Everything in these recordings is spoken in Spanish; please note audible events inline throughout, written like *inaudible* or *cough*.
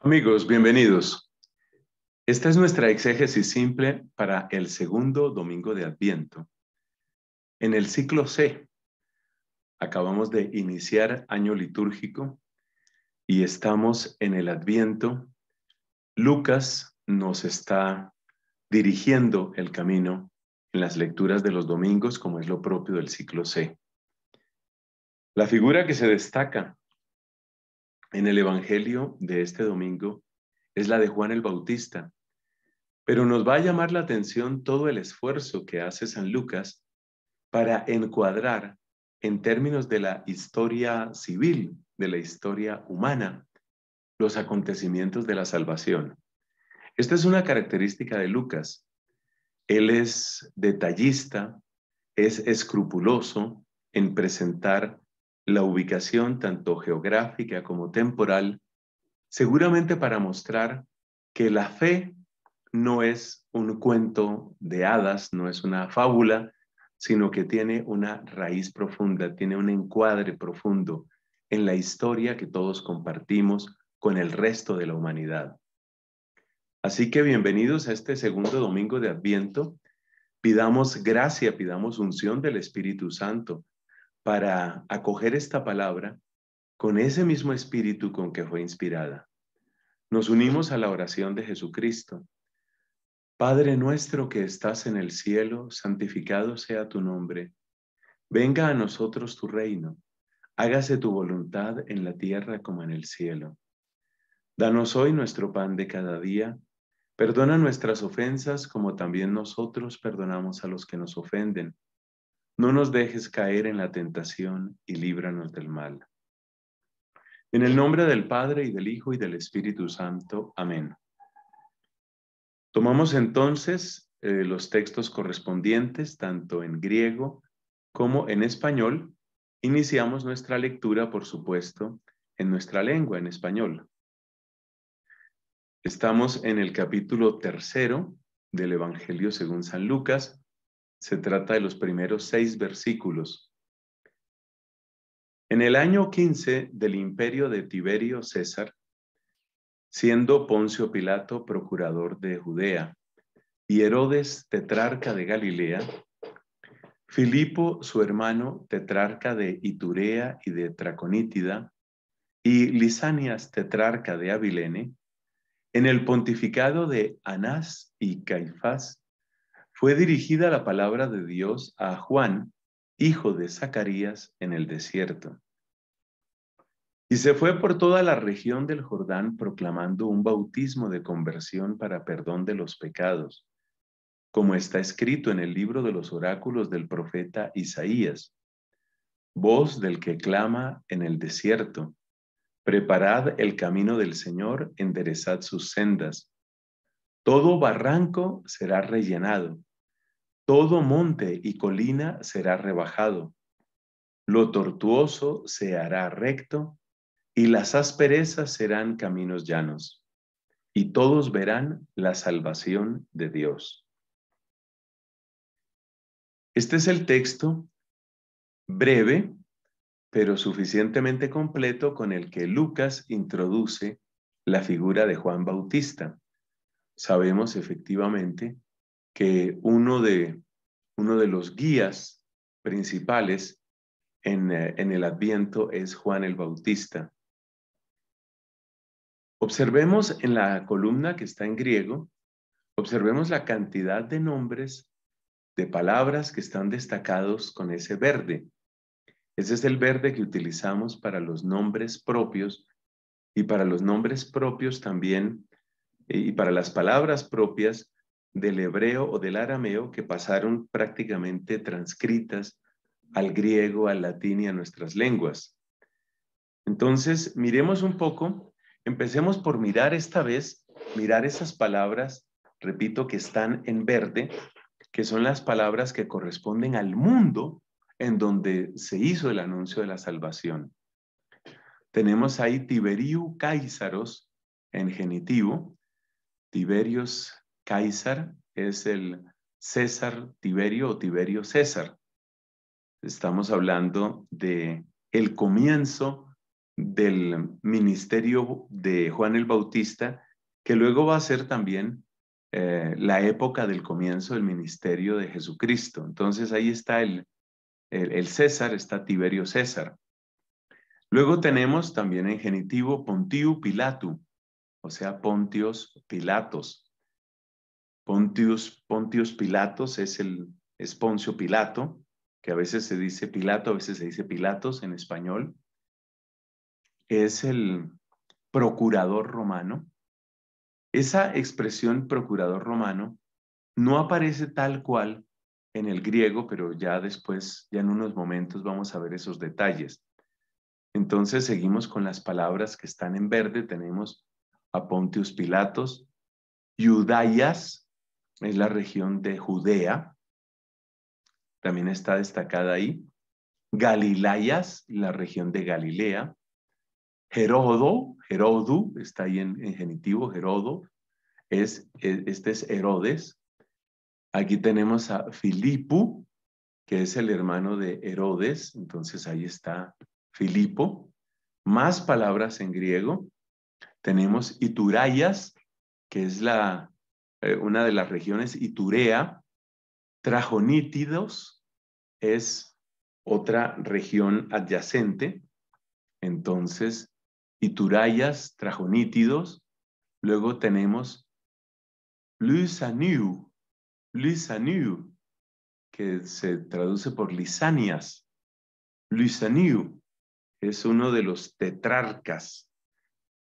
Amigos, bienvenidos. Esta es nuestra exégesis simple para el segundo domingo de Adviento. En el ciclo C, acabamos de iniciar año litúrgico y estamos en el Adviento. Lucas nos está dirigiendo el camino en las lecturas de los domingos, como es lo propio del ciclo C. La figura que se destaca en el Evangelio de este domingo es la de Juan el Bautista, pero nos va a llamar la atención todo el esfuerzo que hace San Lucas para encuadrar en términos de la historia civil, de la historia humana, los acontecimientos de la salvación. Esta es una característica de Lucas. Él es detallista, es escrupuloso en presentar la ubicación tanto geográfica como temporal, seguramente para mostrar que la fe no es un cuento de hadas, no es una fábula, sino que tiene una raíz profunda, tiene un encuadre profundo en la historia que todos compartimos con el resto de la humanidad. Así que bienvenidos a este segundo domingo de Adviento. Pidamos gracia, pidamos unción del Espíritu Santo para acoger esta palabra con ese mismo espíritu con que fue inspirada. Nos unimos a la oración de Jesucristo. Padre nuestro que estás en el cielo, santificado sea tu nombre. Venga a nosotros tu reino. Hágase tu voluntad en la tierra como en el cielo. Danos hoy nuestro pan de cada día. Perdona nuestras ofensas como también nosotros perdonamos a los que nos ofenden no nos dejes caer en la tentación y líbranos del mal. En el nombre del Padre y del Hijo y del Espíritu Santo. Amén. Tomamos entonces eh, los textos correspondientes, tanto en griego como en español. Iniciamos nuestra lectura, por supuesto, en nuestra lengua, en español. Estamos en el capítulo tercero del Evangelio según San Lucas, se trata de los primeros seis versículos. En el año 15 del imperio de Tiberio César, siendo Poncio Pilato procurador de Judea y Herodes tetrarca de Galilea, Filipo, su hermano, tetrarca de Iturea y de Traconítida, y Lisanias, tetrarca de Abilene, en el pontificado de Anás y Caifás, fue dirigida la palabra de Dios a Juan, hijo de Zacarías, en el desierto. Y se fue por toda la región del Jordán proclamando un bautismo de conversión para perdón de los pecados, como está escrito en el libro de los oráculos del profeta Isaías. Voz del que clama en el desierto, preparad el camino del Señor, enderezad sus sendas. Todo barranco será rellenado todo monte y colina será rebajado, lo tortuoso se hará recto, y las asperezas serán caminos llanos, y todos verán la salvación de Dios. Este es el texto breve, pero suficientemente completo con el que Lucas introduce la figura de Juan Bautista. Sabemos efectivamente que uno de, uno de los guías principales en, eh, en el Adviento es Juan el Bautista. Observemos en la columna que está en griego, observemos la cantidad de nombres, de palabras que están destacados con ese verde. Ese es el verde que utilizamos para los nombres propios y para los nombres propios también y para las palabras propias del hebreo o del arameo que pasaron prácticamente transcritas al griego, al latín y a nuestras lenguas. Entonces, miremos un poco, empecemos por mirar esta vez, mirar esas palabras, repito, que están en verde, que son las palabras que corresponden al mundo en donde se hizo el anuncio de la salvación. Tenemos ahí Tiberiu Caesaros en genitivo, Tiberios Kaiser es el César Tiberio o Tiberio César. Estamos hablando de el comienzo del ministerio de Juan el Bautista, que luego va a ser también eh, la época del comienzo del ministerio de Jesucristo. Entonces ahí está el, el, César, está Tiberio César. Luego tenemos también en genitivo Pontiu Pilatu, o sea, Pontios Pilatos. Pontius, Pontius Pilatos es el es Poncio Pilato, que a veces se dice Pilato, a veces se dice Pilatos en español. Es el procurador romano. Esa expresión procurador romano no aparece tal cual en el griego, pero ya después, ya en unos momentos vamos a ver esos detalles. Entonces seguimos con las palabras que están en verde. Tenemos a Pontius Pilatos, Judaias, es la región de Judea, también está destacada ahí, Galilayas, la región de Galilea, Herodo, Herodu, está ahí en, genitivo, Herodo, es, e, este es Herodes. Aquí tenemos a Filipo, que es el hermano de Herodes, entonces ahí está Filipo. Más palabras en griego. Tenemos Iturayas, que es la eh, una de las regiones, Iturea, Trajonítidos es otra región adyacente, entonces Iturayas, Trajonítidos, luego tenemos Lusaniu, que se traduce por Lisanias. Lusaniu es uno de los tetrarcas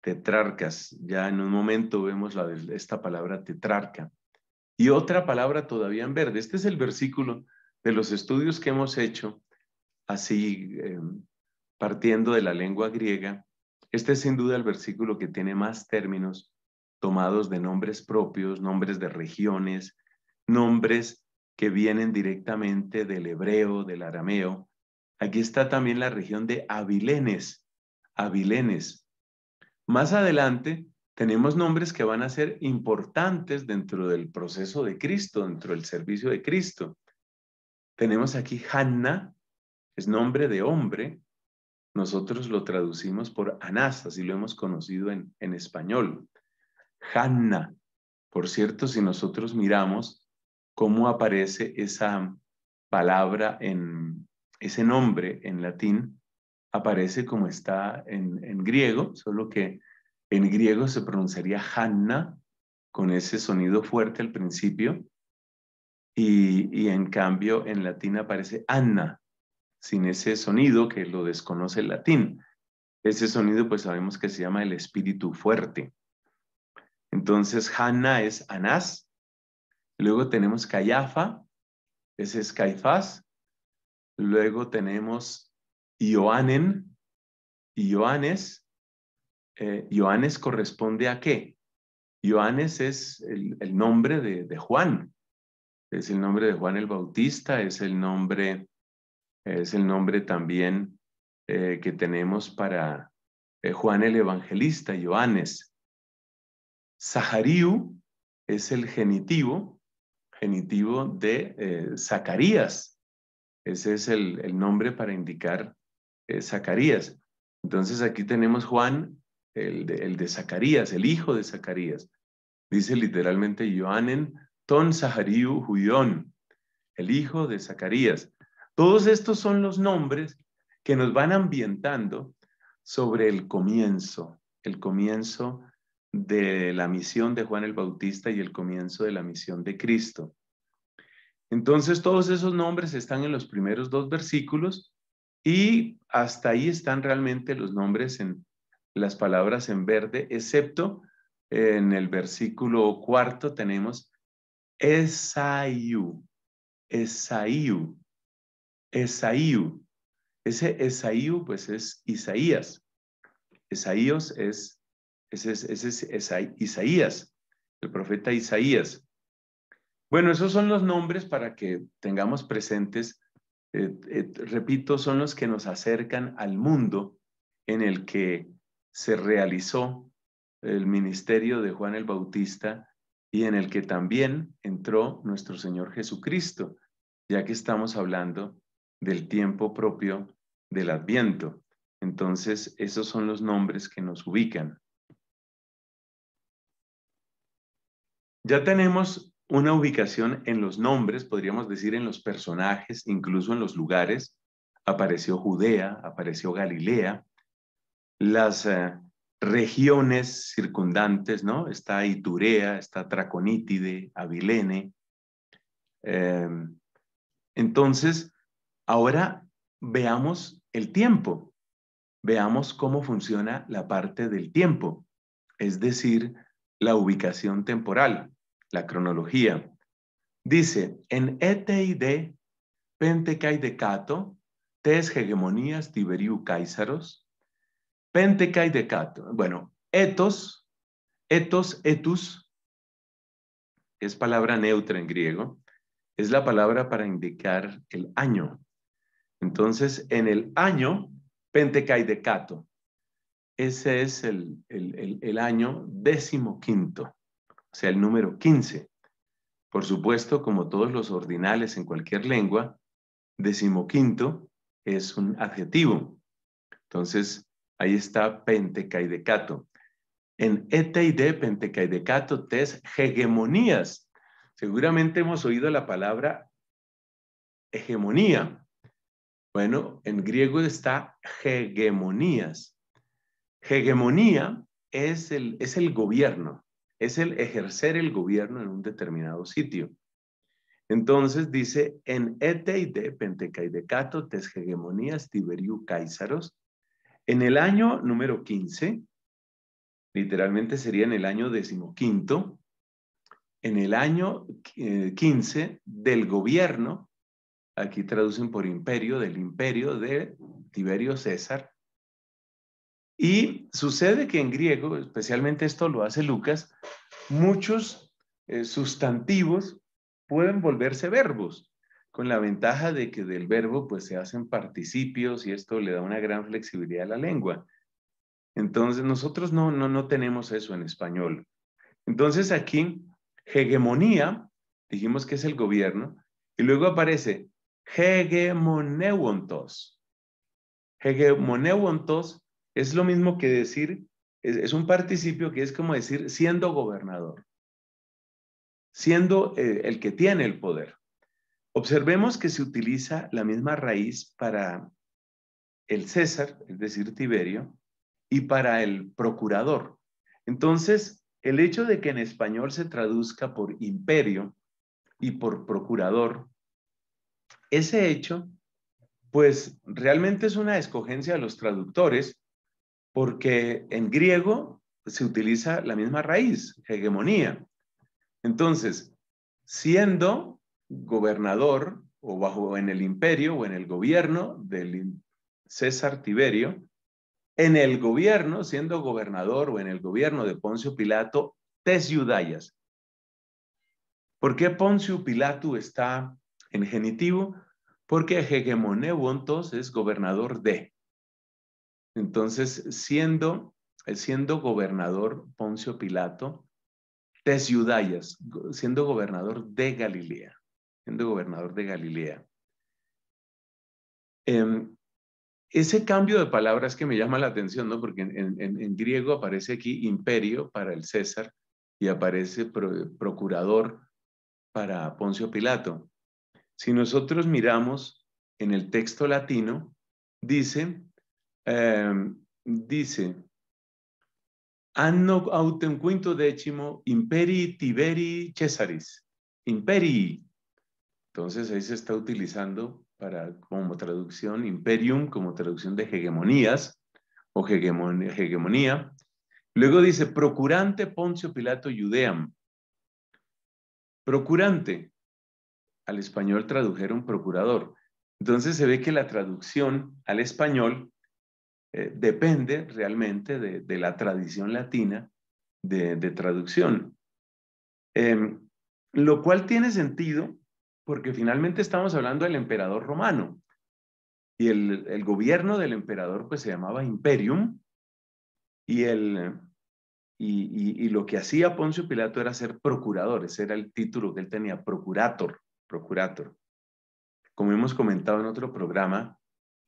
tetrarcas. Ya en un momento vemos la, esta palabra tetrarca. Y otra palabra todavía en verde. Este es el versículo de los estudios que hemos hecho, así eh, partiendo de la lengua griega. Este es sin duda el versículo que tiene más términos tomados de nombres propios, nombres de regiones, nombres que vienen directamente del hebreo, del arameo. Aquí está también la región de Avilenes. Avilenes, más adelante tenemos nombres que van a ser importantes dentro del proceso de Cristo, dentro del servicio de Cristo. Tenemos aquí Hanna, es nombre de hombre. Nosotros lo traducimos por Anás, así lo hemos conocido en, en español. Hanna. Por cierto, si nosotros miramos cómo aparece esa palabra en ese nombre en latín, aparece como está en, griego, solo que en griego se pronunciaría Hanna con ese sonido fuerte al principio y, en cambio en latín aparece Anna sin ese sonido que lo desconoce el latín. Ese sonido pues sabemos que se llama el espíritu fuerte. Entonces Hanna es Anás, luego tenemos Kayafa, ese es Caifás, luego tenemos y Joanes, Joanes eh, corresponde a qué? Joanes es el, nombre de, Juan, es el nombre de Juan el Bautista, es el nombre, es el nombre también eh, que tenemos para eh, Juan el Evangelista, Joanes. Zahariu es el genitivo, genitivo de Zacarías. Ese es el, el nombre para indicar eh, Zacarías. Entonces aquí tenemos Juan, el de, Zacarías, el hijo de Zacarías. Dice literalmente Joanen Ton Zahariu Huyón, el hijo de Zacarías. Todos estos son los nombres que nos van ambientando sobre el comienzo, el comienzo de la misión de Juan el Bautista y el comienzo de la misión de Cristo. Entonces todos esos nombres están en los primeros dos versículos y hasta ahí están realmente los nombres en las palabras en verde, excepto en el versículo cuarto tenemos Esaú Esaú Esaíu. Ese Esaú pues es Isaías. Esaíos es, ese es, Isaías, el profeta Isaías. Bueno, esos son los nombres para que tengamos presentes eh, eh, repito, son los que nos acercan al mundo en el que se realizó el ministerio de Juan el Bautista y en el que también entró nuestro Señor Jesucristo, ya que estamos hablando del tiempo propio del Adviento. Entonces, esos son los nombres que nos ubican. Ya tenemos una ubicación en los nombres, podríamos decir en los personajes, incluso en los lugares. Apareció Judea, apareció Galilea, las eh, regiones circundantes, ¿no? Está Iturea, está Traconítide, Avilene. Em, entonces, ahora veamos el tiempo, veamos cómo funciona la parte del tiempo, es decir, la ubicación temporal la cronología. Dice, en eteide, y de tes hegemonías tiberiu caisaros, pentecaidecato, bueno, etos, etos, etus, es palabra neutra en griego, es la palabra para indicar el año. Entonces, en el año Pentecaidecato, ese es el, el, año décimo quinto o sea, el número 15. Por supuesto, como todos los ordinales en cualquier lengua, decimoquinto es un adjetivo. Entonces, ahí está pentecaidecato. En eteide y de pentecaidecato tes hegemonías. Seguramente hemos oído la palabra hegemonía. Bueno, en griego está hegemonías. Hegemonía es es el gobierno, es el ejercer el gobierno en un determinado sitio. Entonces dice, en eteide pentecaidecato hegemonías tiberiu caesaros en el año número 15, literalmente sería en el año decimoquinto, en el año 15 eh, del gobierno, aquí traducen por imperio, del imperio de Tiberio César, y sucede que en griego, especialmente esto lo hace Lucas, muchos eh, sustantivos pueden volverse verbos, con la ventaja de que del verbo pues se hacen participios y esto le da una gran flexibilidad a la lengua. Entonces nosotros no, no, no tenemos eso en español. Entonces aquí, hegemonía, dijimos que es el gobierno, y luego aparece hegemoneuontos. Hegemoneuontos es lo mismo que decir, es, un participio que es como decir siendo gobernador, siendo eh, el que tiene el poder. Observemos que se utiliza la misma raíz para el César, es decir, Tiberio, y para el procurador. Entonces, el hecho de que en español se traduzca por imperio y por procurador, ese hecho, pues realmente es una escogencia de los traductores porque en griego se utiliza la misma raíz, hegemonía. Entonces, siendo gobernador o bajo en el imperio o en el gobierno del César Tiberio, en el gobierno, siendo gobernador o en el gobierno de Poncio Pilato, tes ¿Por qué Poncio Pilato está en genitivo? Porque hegemoneuontos es gobernador de. Entonces, siendo, eh, siendo gobernador Poncio Pilato de siendo gobernador de Galilea, siendo gobernador de Galilea. Em, ese cambio de palabras que me llama la atención, ¿no? Porque en, griego aparece aquí imperio para el César y aparece procurador para Poncio Pilato. Si nosotros miramos en el texto latino, dice Em, dice, anno autem quinto decimo imperi tiberi cesaris, imperi. Entonces ahí se está utilizando para, como traducción imperium, como traducción de hegemonías o hegemonía. Luego dice, procurante Poncio Pilato Judeam. Procurante. Al español tradujeron procurador. Entonces se ve que la traducción al español eh, depende realmente de, la tradición latina de, traducción. Em, lo cual tiene sentido porque finalmente estamos hablando del emperador romano. Y el, gobierno del emperador pues se llamaba imperium y, y, lo que hacía Poncio Pilato era ser procurador, ese era el título que él tenía, procurator, procurator. Como hemos comentado en otro programa,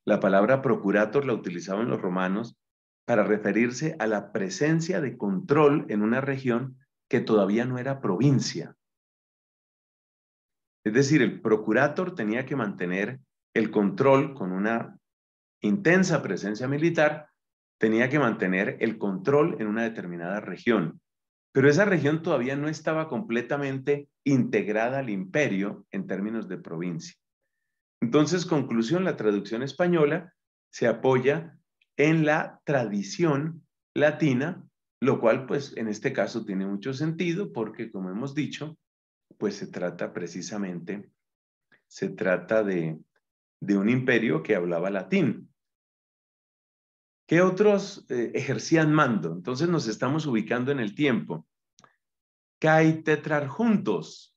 la palabra procurator la utilizaban los romanos para referirse a la presencia de control en una región que todavía no era provincia. Es decir, el procurator tenía que mantener el control con una intensa presencia militar, tenía que mantener el control en una determinada región. Pero esa región todavía no estaba completamente integrada al imperio en términos de provincia. Entonces, conclusión, la traducción española se apoya en la tradición latina, lo cual pues en este caso tiene mucho sentido porque como hemos dicho, pues se trata precisamente, se trata de, un imperio que hablaba latín. ¿Qué otros eh, ejercían mando? Entonces nos estamos ubicando en el tiempo. juntos.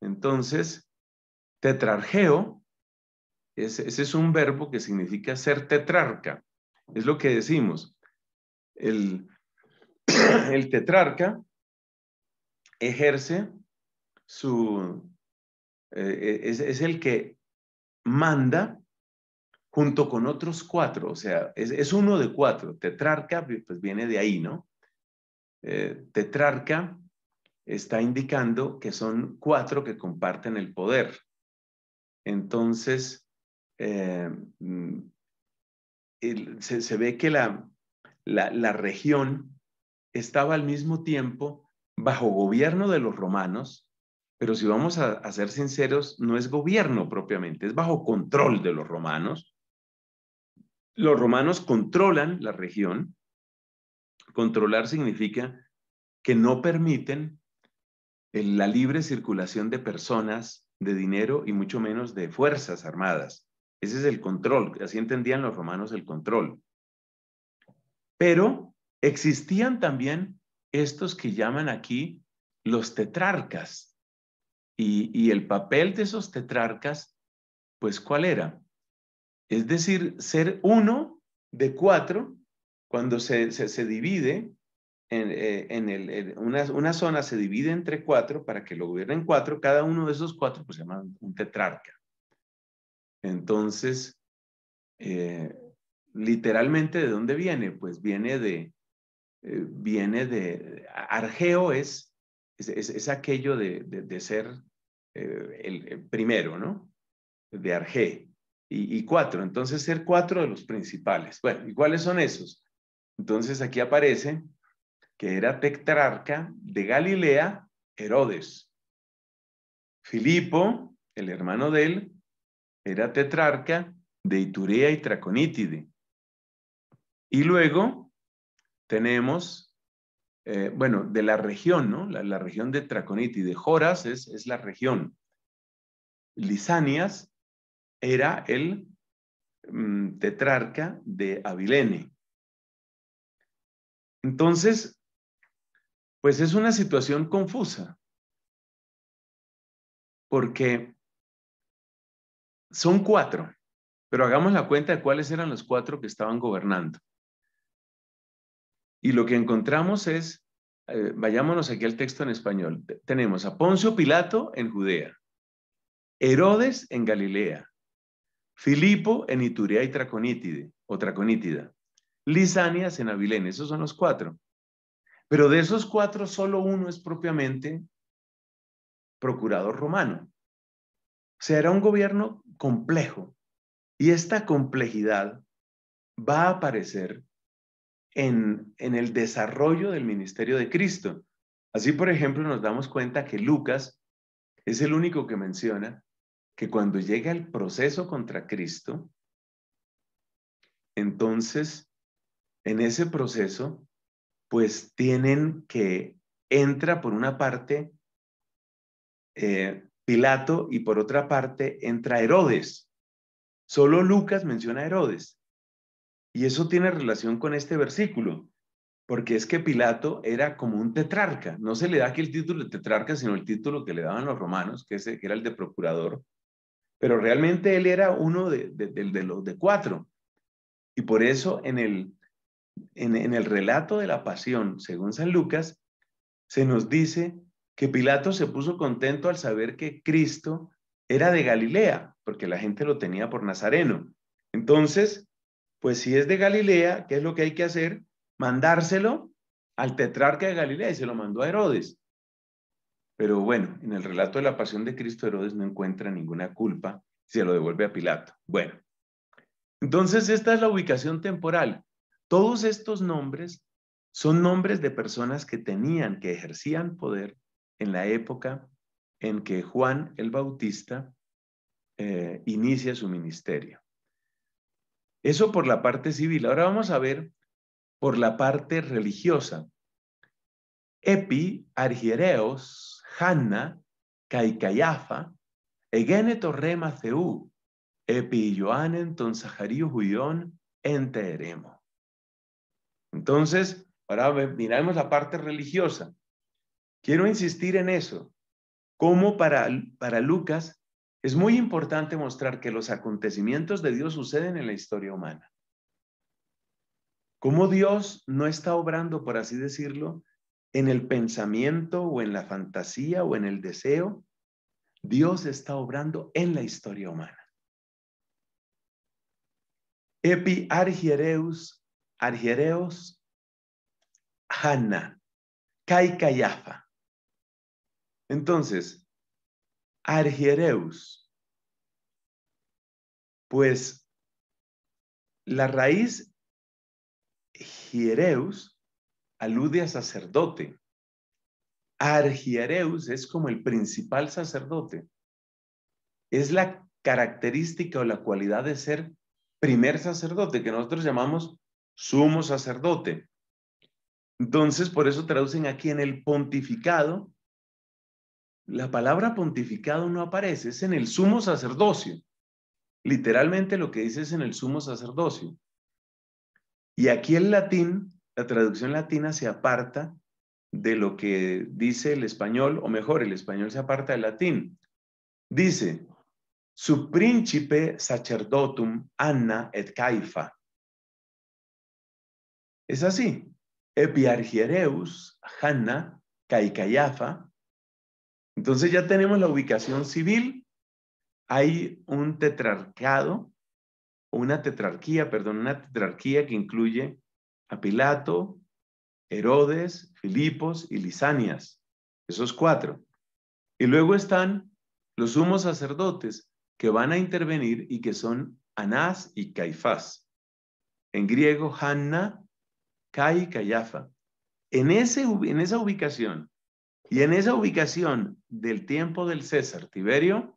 Entonces, Tetrargeo, ese es un verbo que significa ser tetrarca. Es lo que decimos. El, *clears throat* tetrarca ejerce su... Eh, eh, es, el que manda junto con otros cuatro, o sea, es, uno de cuatro. Tetrarca, pues viene de ahí, ¿no? Eh, tetrarca está indicando que son cuatro que comparten el poder. Entonces, eh, mm, se, ve que la, región estaba al mismo tiempo bajo gobierno de los romanos, pero si vamos a, a, ser sinceros, no es gobierno propiamente, es bajo control de los romanos. Los romanos controlan la región. Controlar significa que no permiten la libre circulación de personas, de dinero y mucho menos de fuerzas armadas. Ese es el control, así entendían los romanos el control. Pero existían también estos que llaman aquí los tetrarcas. Y, el papel de esos tetrarcas, pues, ¿cuál era? Es decir, ser uno de cuatro, cuando se, se divide en, eh, una, zona se divide entre cuatro para que lo gobiernen cuatro, cada uno de esos cuatro pues, se llama un tetrarca. Entonces, eh, literalmente, ¿de dónde viene? Pues viene de, eh, viene de, Argeo es, es, aquello de, ser el, primero, ¿no? De Arge. y, cuatro, entonces ser cuatro de los principales. Bueno, ¿y cuáles son esos? Entonces aquí aparece que era tetrarca de Galilea, Herodes. Filipo, el hermano de él, era tetrarca de Iturea y Traconítide. Y luego tenemos, eh, bueno, de la región, ¿no? La, región de Traconítide. Joras es, la región. Lisanias era el mm, tetrarca de Abilene. Entonces, pues es una situación confusa, porque son cuatro, pero hagamos la cuenta de cuáles eran los cuatro que estaban gobernando. Y lo que encontramos es, eh, vayámonos aquí al texto en español, tenemos a Poncio Pilato en Judea, Herodes en Galilea, Filipo en Iturea y Traconítide, o Traconítida, Lisanias en Avilén, esos son los cuatro. Pero de esos cuatro, solo uno es propiamente procurador romano. O sea, era un gobierno complejo. Y esta complejidad va a aparecer en, en el desarrollo del ministerio de Cristo. Así, por ejemplo, nos damos cuenta que Lucas es el único que menciona que cuando llega el proceso contra Cristo, entonces, en ese proceso, pues tienen que entra por una parte eh, Pilato y por otra parte entra Herodes. Solo Lucas menciona a Herodes. Y eso tiene relación con este versículo, porque es que Pilato era como un tetrarca. No se le da aquí el título de tetrarca, sino el título que le daban los romanos, que, ese, que era el de procurador. Pero realmente él era uno de los de cuatro. Y por eso en el en, el relato de la pasión, según San Lucas, se nos dice que Pilato se puso contento al saber que Cristo era de Galilea, porque la gente lo tenía por nazareno. Entonces, pues si es de Galilea, ¿qué es lo que hay que hacer? Mandárselo al tetrarca de Galilea y se lo mandó a Herodes. Pero bueno, en el relato de la pasión de Cristo, Herodes no encuentra ninguna culpa, se lo devuelve a Pilato. Bueno, entonces esta es la ubicación temporal. Todos estos nombres son nombres de personas que tenían, que ejercían poder en la época en que Juan el Bautista eh, inicia su ministerio. Eso por la parte civil. Ahora vamos a ver por la parte religiosa. Epi, Argiereos, Hanna, Caicayafa, Egene Torrema Ceú, Epi Joanen Tonsajarío Huyón, entonces, ahora miramos la parte religiosa. Quiero insistir en eso, como para, Lucas es muy importante mostrar que los acontecimientos de Dios suceden en la historia humana. Cómo Dios no está obrando, por así decirlo, en el pensamiento o en la fantasía o en el deseo, Dios está obrando en la historia humana. Epi argiereus Argiereus Hanna, Kai Entonces, Argiereus, pues la raíz Hiereus alude a sacerdote. Argiereus es como el principal sacerdote. Es la característica o la cualidad de ser primer sacerdote, que nosotros llamamos sumo sacerdote. Entonces, por eso traducen aquí en el pontificado. La palabra pontificado no aparece, es en el sumo sacerdocio. Literalmente lo que dice es en el sumo sacerdocio. Y aquí el latín, la traducción latina se aparta de lo que dice el español, o mejor, el español se aparta del latín. Dice, su príncipe sacerdotum Anna et Caifa. Es así. Epiargiereus, Hanna, Caicayafa. Entonces ya tenemos la ubicación civil. Hay un tetrarcado, una tetrarquía, perdón, una tetrarquía que incluye a Pilato, Herodes, Filipos y Lisanias. Esos cuatro. Y luego están los sumos sacerdotes que van a intervenir y que son Anás y Caifás. En griego, Hanna Kai En, ese, en esa ubicación y en esa ubicación del tiempo del César Tiberio,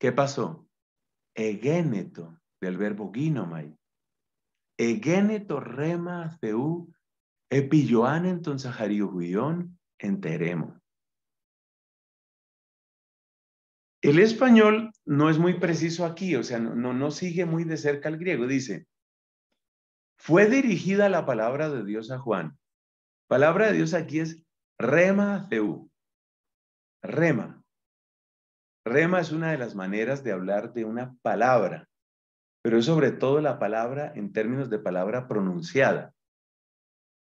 ¿qué pasó? Egéneto, del verbo guinomai. Egeneto rema ceu epilloan entonces huyón enteremo. El español no es muy preciso aquí, o sea, no, no, no sigue muy de cerca al griego. Dice, fue dirigida la palabra de Dios a Juan. Palabra de Dios aquí es rema Ceú. Rema. Rema es una de las maneras de hablar de una palabra, pero es sobre todo la palabra en términos de palabra pronunciada.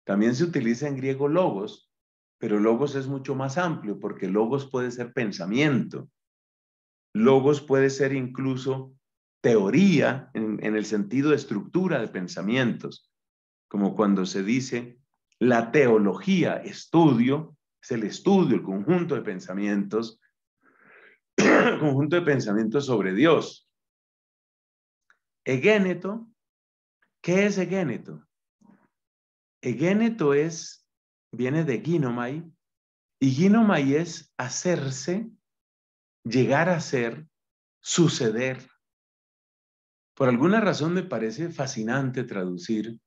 También se utiliza en griego logos, pero logos es mucho más amplio porque logos puede ser pensamiento. Logos puede ser incluso teoría en, el sentido de estructura de pensamientos, como cuando se dice la teología, estudio, es el estudio, el conjunto de pensamientos, el *coughs* conjunto de pensamientos sobre Dios. Egéneto, ¿qué es egéneto? Egéneto es, viene de ginomai, y ginomai es hacerse, llegar a ser, suceder. Por alguna razón me parece fascinante traducir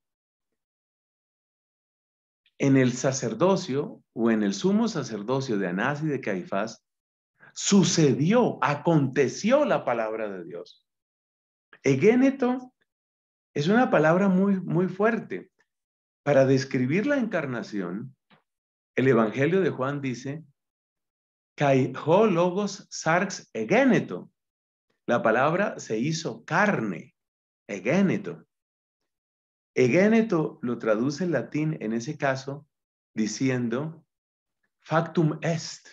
en el sacerdocio o en el sumo sacerdocio de Anás y de Caifás, sucedió, aconteció la palabra de Dios. Egéneto es una palabra muy, muy fuerte. Para describir la encarnación, el Evangelio de Juan dice, Caijó logos sarx egéneto. La palabra se hizo carne, egeneto. Egeneto lo traduce en latín en ese caso diciendo factum est,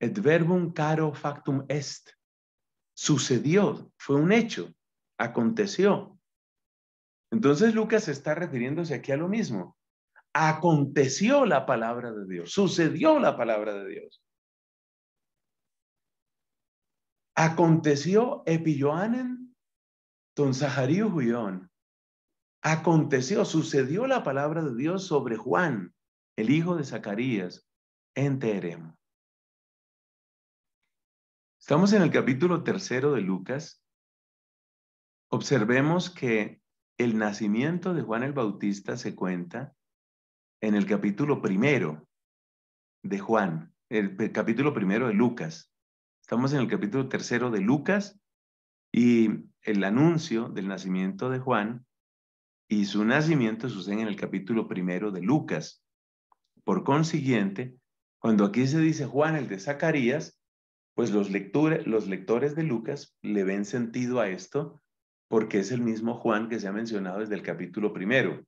et verbum caro factum est. Sucedió, fue un hecho, aconteció. Entonces Lucas está refiriéndose aquí a lo mismo. Aconteció la palabra de Dios, sucedió la palabra de Dios. Aconteció Don Zaharío Huyón. Aconteció, sucedió la palabra de Dios sobre Juan, el hijo de Zacarías, en Terem. Estamos en el capítulo tercero de Lucas. Observemos que el nacimiento de Juan el Bautista se cuenta en el capítulo primero de Juan, el capítulo primero de Lucas. Estamos en el capítulo tercero de Lucas y el anuncio del nacimiento de Juan y su nacimiento sucede en el capítulo primero de Lucas. Por consiguiente, cuando aquí se dice Juan el de Zacarías, pues los, los lectores de Lucas le ven sentido a esto porque es el mismo Juan que se ha mencionado desde el capítulo primero.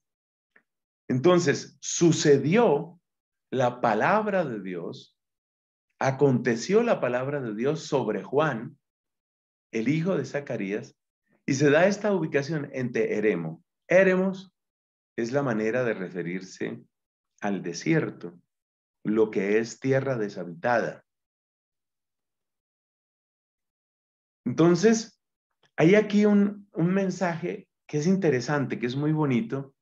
Entonces, sucedió la palabra de Dios aconteció la palabra de Dios sobre Juan, el hijo de Zacarías, y se da esta ubicación entre Eremo. Eremos es la manera de referirse al desierto, lo que es tierra deshabitada. Entonces, hay aquí un mensaje que es interesante, que es muy bonito,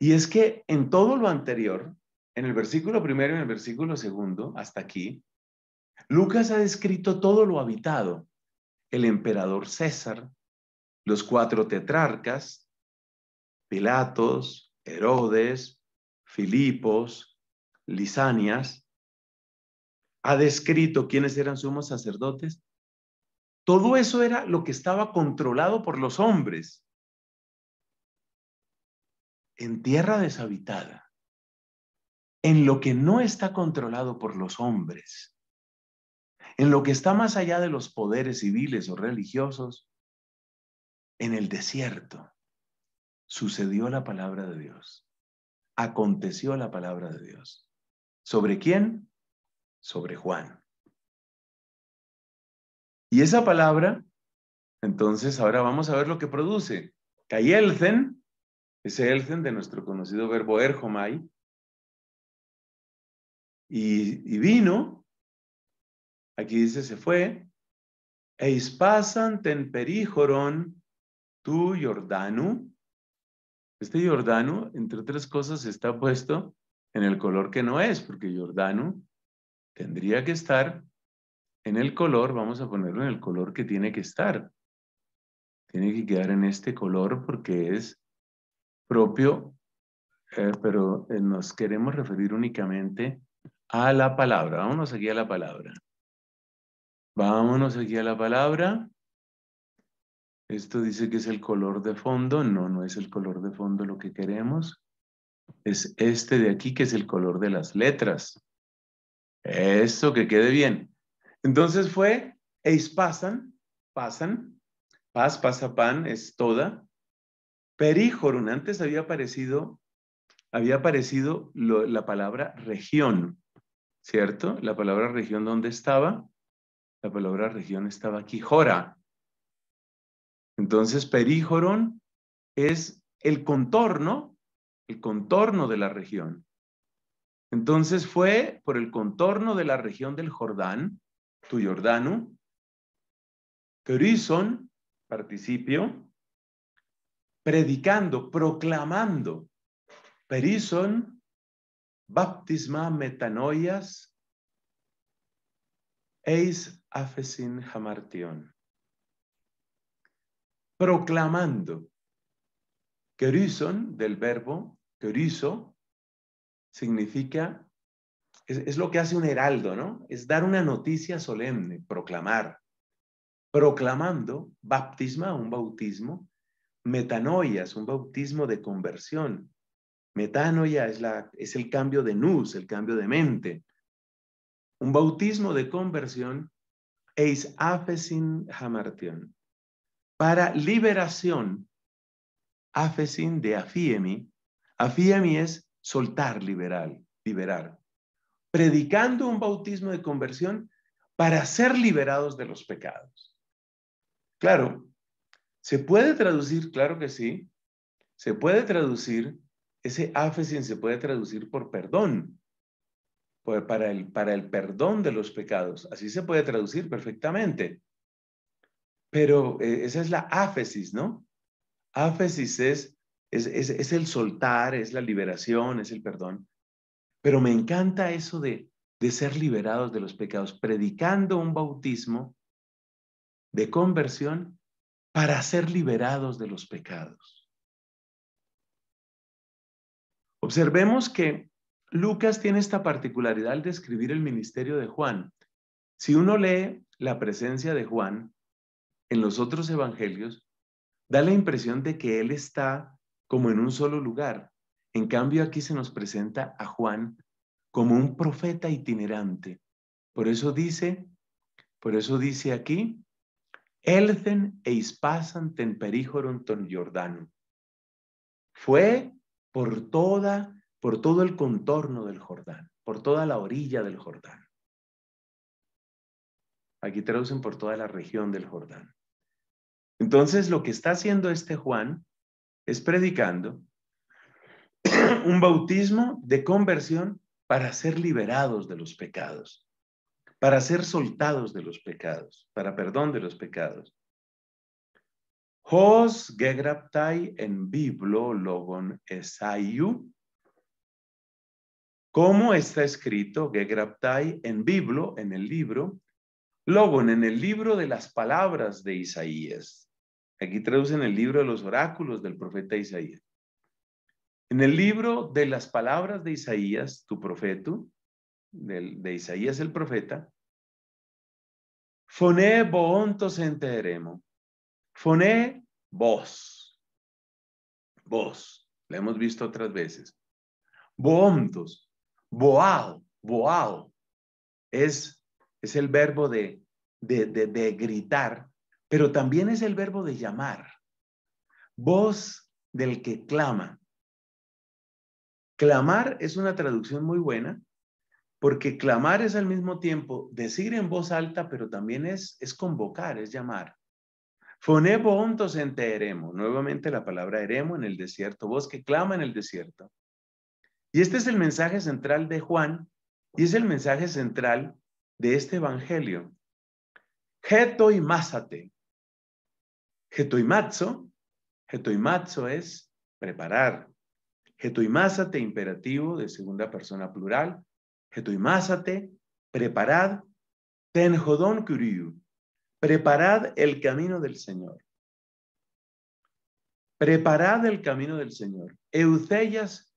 y es que en todo lo anterior, en el versículo primero y en el versículo segundo, hasta aquí, Lucas ha descrito todo lo habitado, el emperador César, los cuatro tetrarcas, Pilatos, Herodes, Filipos, Lisanias, ha descrito quiénes eran sumos sacerdotes. Todo eso era lo que estaba controlado por los hombres en tierra deshabitada en lo que no está controlado por los hombres, en lo que está más allá de los poderes civiles o religiosos, en el desierto sucedió la palabra de Dios, aconteció la palabra de Dios. ¿Sobre quién? Sobre Juan. Y esa palabra, entonces ahora vamos a ver lo que produce. Cayelzen, ese elzen de nuestro conocido verbo erjomai, y, vino, aquí dice se fue, eis pasan ten perijoron tu Jordano. Este Jordano, entre otras cosas, está puesto en el color que no es, porque Jordano tendría que estar en el color, vamos a ponerlo en el color que tiene que estar. Tiene que quedar en este color porque es propio, eh, pero eh, nos queremos referir únicamente a la palabra. Vámonos aquí a la palabra. Vámonos aquí a la palabra. Esto dice que es el color de fondo. No, no es el color de fondo lo que queremos. Es este de aquí que es el color de las letras. Eso, que quede bien. Entonces fue eis pasan, pasan, paz, pasa pan, es toda. perijorun, antes había aparecido, había aparecido la palabra región. ¿cierto? La palabra región, ¿dónde estaba? La palabra región estaba aquí, Jora. Entonces, perijoron es el contorno, el contorno de la región. Entonces fue por el contorno de la región del Jordán, tu Jordano, perison participio, predicando, proclamando. Perison baptisma metanoias eis afesin hamartion. Proclamando. rison del verbo queriso, significa, es, es lo que hace un heraldo, ¿no? Es dar una noticia solemne, proclamar. Proclamando baptisma, un bautismo, metanoias, un bautismo de conversión, Metanoia es, es el cambio de nus, el cambio de mente. Un bautismo de conversión es afesin hamartion. Para liberación, afesin de afiemi. Afiemi es soltar, liberal, liberar. Predicando un bautismo de conversión para ser liberados de los pecados. Claro, se puede traducir, claro que sí, se puede traducir ese áfesis se puede traducir por perdón, pues, para, el, perdón de los pecados. Así se puede traducir perfectamente. Pero eh, esa es la áfesis, ¿no? Áfesis es el soltar, es la liberación, es el perdón. Pero me encanta eso de ser liberados de los pecados, predicando un bautismo de conversión para ser liberados de los pecados. Observemos que Lucas tiene esta particularidad al describir el ministerio de Juan. Si uno lee la presencia de Juan en los otros evangelios, da la impresión de que él está como en un solo lugar. En cambio, aquí se nos presenta a Juan como un profeta itinerante. Por eso dice, por eso dice aquí, Elzen e ten ton Jordano. Fue por toda, por todo el contorno del Jordán, por toda la orilla del Jordán. Aquí traducen por toda la región del Jordán. Entonces lo que está haciendo este Juan es predicando *coughs* un bautismo de conversión para ser liberados de los pecados, para ser soltados de los pecados, para perdón de los pecados. Hos gegraptai en biblo logon ¿Cómo está escrito gegraptai en biblo, en el libro? Logon, en el libro de las palabras de Isaías. Aquí traducen el libro de los oráculos del profeta Isaías. En el libro de las palabras de Isaías, tu profeta, de, Isaías el profeta, Fone boontos enteremo. Foné, voz. Voz. La hemos visto otras veces. Boomtos, boao, boao. Es, el verbo de, gritar, pero también es el verbo de llamar. Voz del que clama. Clamar es una traducción muy buena porque clamar es al mismo tiempo decir en voz alta, pero también es convocar, es llamar en ente eremo. Nuevamente la palabra eremo en el desierto, voz que clama en el desierto. Y este es el mensaje central de Juan y es el mensaje central de este evangelio. Geto Getoimazo, másate. es preparar. Getoimásate, imperativo de segunda persona plural. Getoimásate, preparad. Tenhodon curiu. Preparad el camino del Señor. Preparad el camino del Señor. Eucellas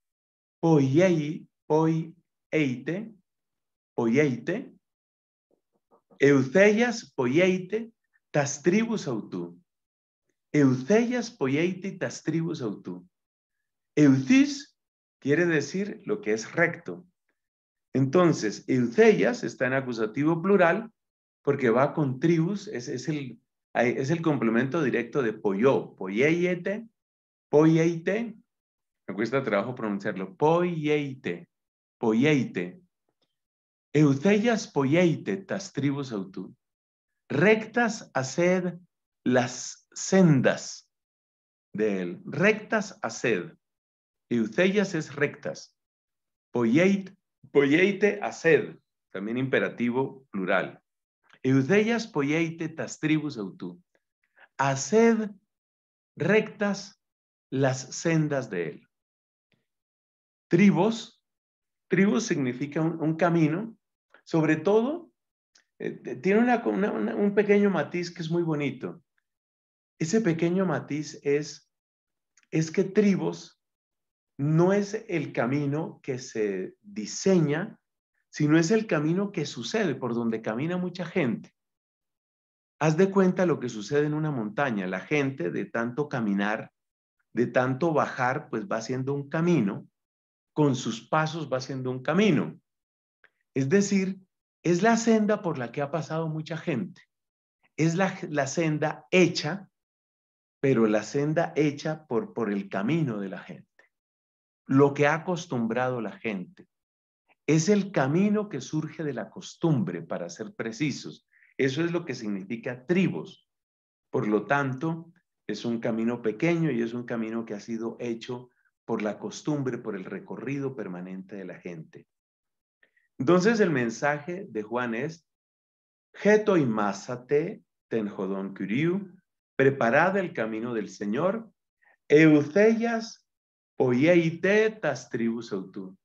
poiei, poieite, poieite, Eucellas poieite, tas tribus autú. Eucellas poieite, tas tribus autú. Eucis quiere decir lo que es recto. Entonces, eucellas está en acusativo plural porque va con tribus, es, el, es el complemento directo de pollo, poyeyete, poyeite, me cuesta trabajo pronunciarlo, poyeite, poyeite. Eucellas poyeite, tas tribus autú. Rectas haced las sendas de él. Rectas haced. Eucellas es rectas. Poyeite a haced. También imperativo plural. Eudeyas poyeite tas tribus autú, Haced rectas las sendas de él. Tribos, tribus significa un, camino, sobre todo, eh, tiene un pequeño matiz que es muy bonito. Ese pequeño matiz es, es que tribos no es el camino que se diseña sino es el camino que sucede por donde camina mucha gente. Haz de cuenta lo que sucede en una montaña. La gente de tanto caminar, de tanto bajar, pues va haciendo un camino, con sus pasos va haciendo un camino. Es decir, es la senda por la que ha pasado mucha gente. Es la, la senda hecha, pero la senda hecha por, por el camino de la gente. Lo que ha acostumbrado la gente, es el camino que surge de la costumbre, para ser precisos. Eso es lo que significa tribus. Por lo tanto, es un camino pequeño y es un camino que ha sido hecho por la costumbre, por el recorrido permanente de la gente. Entonces el mensaje de Juan es, Geto y Másate, kuriu, Curiu, preparad el camino del Señor, Eucellas, oyeite Tas tribus autú.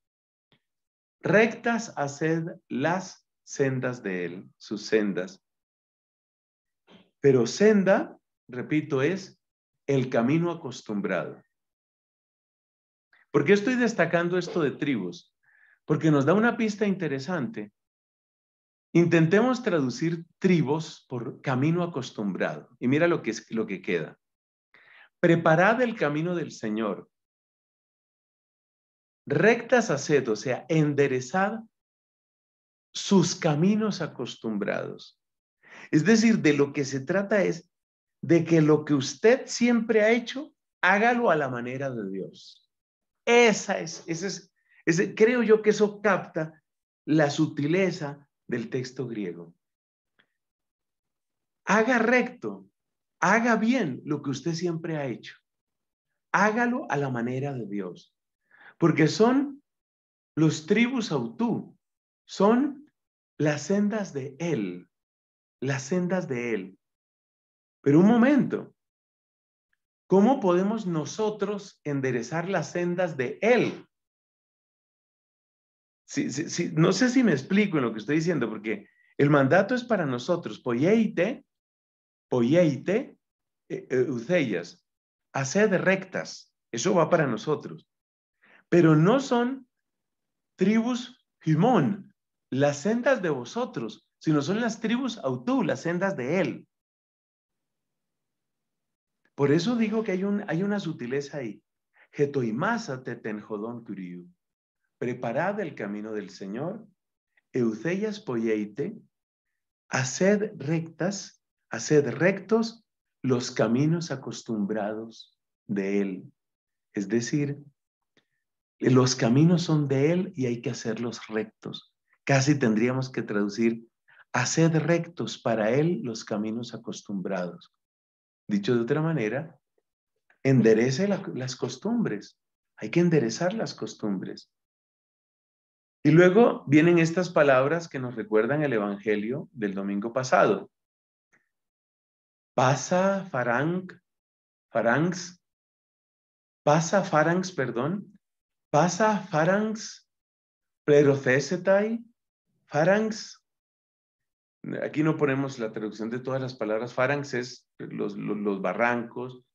Rectas haced las sendas de él, sus sendas. Pero senda, repito, es el camino acostumbrado. ¿Por qué estoy destacando esto de tribus? Porque nos da una pista interesante. Intentemos traducir tribus por camino acostumbrado. Y mira lo que, es, lo que queda. Preparad el camino del Señor rectas haced, o sea, enderezad sus caminos acostumbrados. Es decir, de lo que se trata es de que lo que usted siempre ha hecho, hágalo a la manera de Dios. Esa es, es, creo yo que eso capta la sutileza del texto griego. Haga recto, haga bien lo que usted siempre ha hecho. Hágalo a la manera de Dios porque son los tribus autú, son las sendas de él, las sendas de él. Pero un momento, ¿cómo podemos nosotros enderezar las sendas de él? No sé si me explico en lo que estoy diciendo, porque el mandato es para nosotros, poyeite, poyeite, e, e, ucellas, haced rectas, eso va para nosotros pero no son tribus Himón, las sendas de vosotros, sino son las tribus Autú, las sendas de él. Por eso digo que hay, una sutileza ahí. Getoimasa Preparad el camino del Señor, eucellas poyeite, haced rectas, haced rectos los caminos acostumbrados de Él. Es decir, los caminos son de Él y hay que hacerlos rectos. Casi tendríamos que traducir, haced rectos para Él los caminos acostumbrados. Dicho de otra manera, enderece las costumbres. Hay que enderezar las costumbres. Y luego vienen estas palabras que nos recuerdan el Evangelio del domingo pasado. Pasa farang, farangs, pasa farangs, perdón, pasa pharynx, plerothesetai, Aquí no ponemos la traducción de todas las palabras. Pharynx es los, barrancos.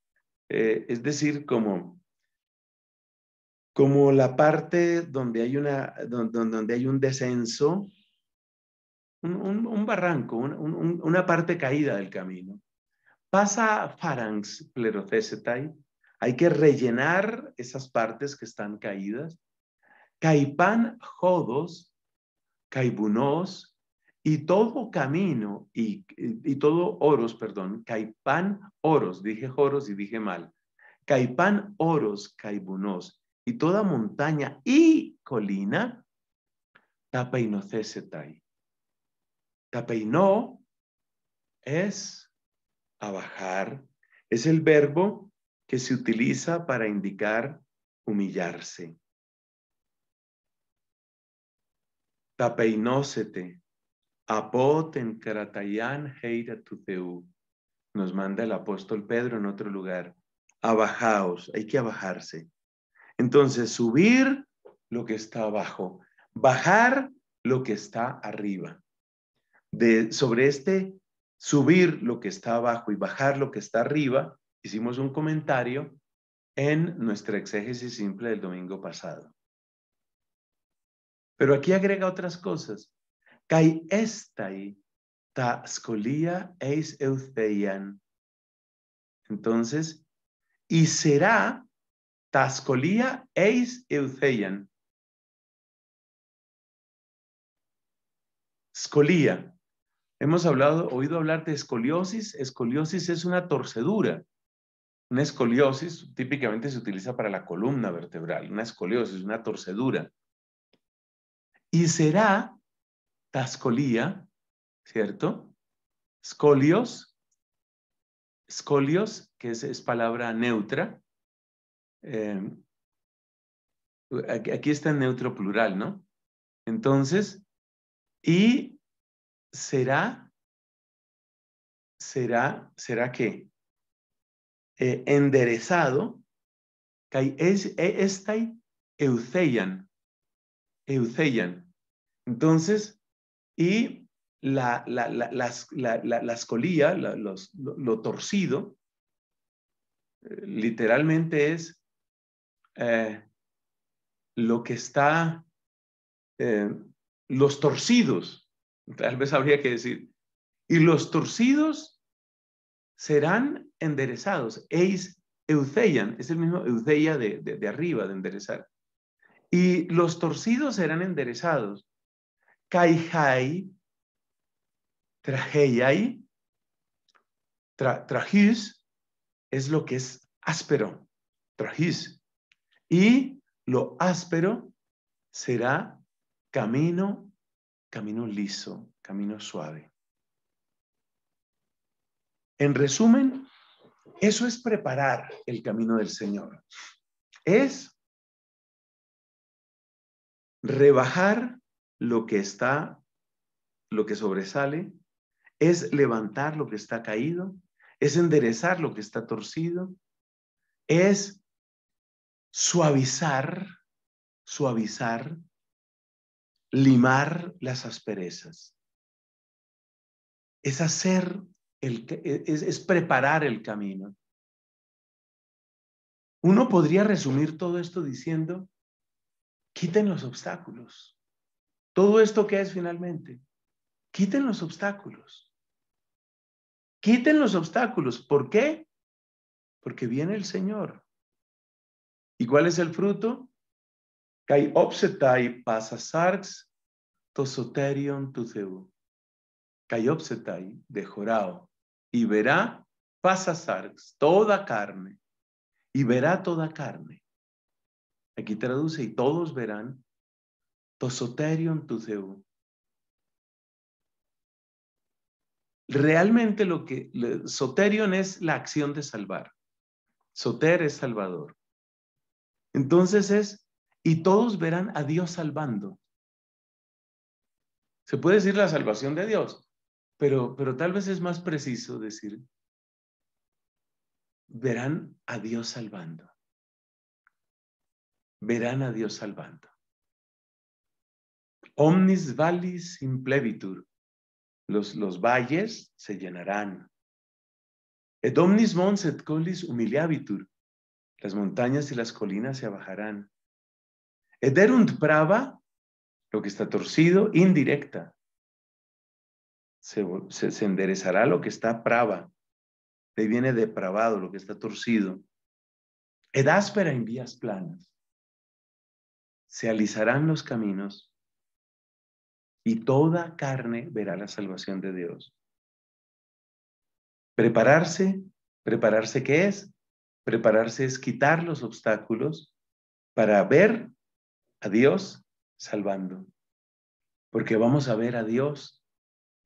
Eh, es decir, como, como la parte donde hay, una, donde, hay un descenso, un, barranco, una parte caída del camino. Pasa pharynx, plerothesetai. Hay que rellenar esas partes que están caídas. Caipán, Jodos, Caibunos y todo camino y, todo oros, perdón, Caipán, oros, dije joros y dije mal. Caipán, oros, Caibunos y toda montaña y colina, tapeinocesetai. Tapeinó es abajar, es el verbo que se utiliza para indicar humillarse. Tapeinócete, apoten tu tuteu, nos manda el apóstol Pedro en otro lugar. Abajaos, hay que abajarse. Entonces, subir lo que está abajo, bajar lo que está arriba. De, sobre este subir lo que está abajo y bajar lo que está arriba, hicimos un comentario en nuestra exégesis simple del domingo pasado. Pero aquí agrega otras cosas. Kai estai ta scolia eis eutheian. Entonces, y será ta eis eutheian. Escolía. Hemos hablado, oído hablar de escoliosis. Escoliosis es una torcedura. Una escoliosis típicamente se utiliza para la columna vertebral, una escoliosis, una torcedura. Y será tascolía, ¿cierto? Escolios, escolios que es, palabra neutra. Em, aquí está en neutro plural, ¿no? Entonces, y será, será, será qué? Eh, enderezado, que es, e, esta euceian. Entonces, y la, las, la, escolía, los, lo, torcido, literalmente es eh, lo que está, eh, los torcidos, tal vez habría que decir, y los torcidos serán enderezados. Eis Euceian. es el mismo Euceia de, arriba, de enderezar. Y los torcidos serán enderezados. Caijai, trajeiai, trahis es lo que es áspero, trajis. Y lo áspero será camino, camino liso, camino suave. En resumen, eso es preparar el camino del Señor. Es rebajar lo que está, lo que sobresale, es levantar lo que está caído, es enderezar lo que está torcido, es suavizar, suavizar, limar las asperezas. Es hacer e, es, preparar el camino. Uno podría resumir todo esto diciendo, quiten los obstáculos. Todo esto que es finalmente, quiten los obstáculos. Quiten los obstáculos. ¿Por qué? Porque viene el Señor. ¿Y cuál es el fruto? Kai obsetai pasasarx tosoterion tuceu. Kai obsetai de jorao y verá pasasar toda carne, y verá toda carne. Aquí traduce, y todos verán tosoterion tu Realmente lo que, soterion es la acción de salvar. Soter es salvador. Entonces es, y todos verán a Dios salvando. Se puede decir la salvación de Dios, pero, tal vez es más preciso decir, verán a Dios salvando. Verán a Dios salvando. Omnis valis implevitur. Los, los valles se llenarán. Et omnis mons et colis humiliabitur. Las montañas y las colinas se abajarán. Ederunt prava, lo que está torcido, indirecta se, enderezará lo que está prava. De viene depravado, lo que está torcido. áspera en vías planas. Se alizarán los caminos y toda carne verá la salvación de Dios. Prepararse, prepararse qué es? Prepararse es quitar los obstáculos para ver a Dios salvando. Porque vamos a ver a Dios